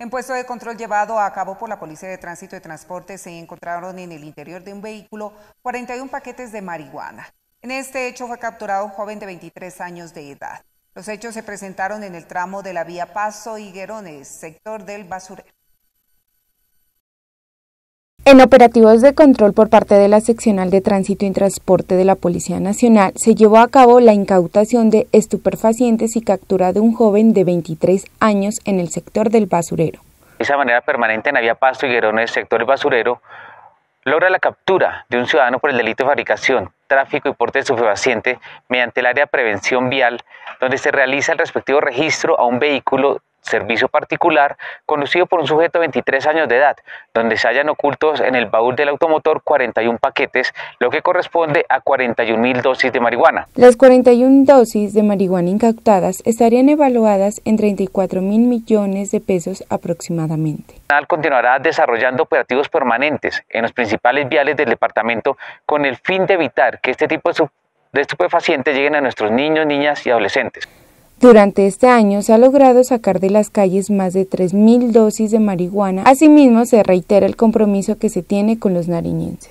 En puesto de control llevado a cabo por la Policía de Tránsito y Transporte se encontraron en el interior de un vehículo 41 paquetes de marihuana. En este hecho fue capturado un joven de 23 años de edad. Los hechos se presentaron en el tramo de la vía Paso Higuerones, sector del Basurero. En operativos de control por parte de la Seccional de Tránsito y Transporte de la Policía Nacional se llevó a cabo la incautación de estupefacientes y captura de un joven de 23 años en el sector del basurero. De esa manera permanente en vía Pasto y Guerrero en el sector del basurero logra la captura de un ciudadano por el delito de fabricación, tráfico y porte de estupefacientes mediante el área de prevención vial donde se realiza el respectivo registro a un vehículo servicio particular conducido por un sujeto de 23 años de edad, donde se hallan ocultos en el baúl del automotor 41 paquetes, lo que corresponde a 41 mil dosis de marihuana. Las 41 dosis de marihuana incautadas estarían evaluadas en 34 mil millones de pesos aproximadamente. Continuará desarrollando operativos permanentes en los principales viales del departamento con el fin de evitar que este tipo de estupefacientes lleguen a nuestros niños, niñas y adolescentes. Durante este año se ha logrado sacar de las calles más de 3.000 dosis de marihuana. Asimismo, se reitera el compromiso que se tiene con los nariñenses.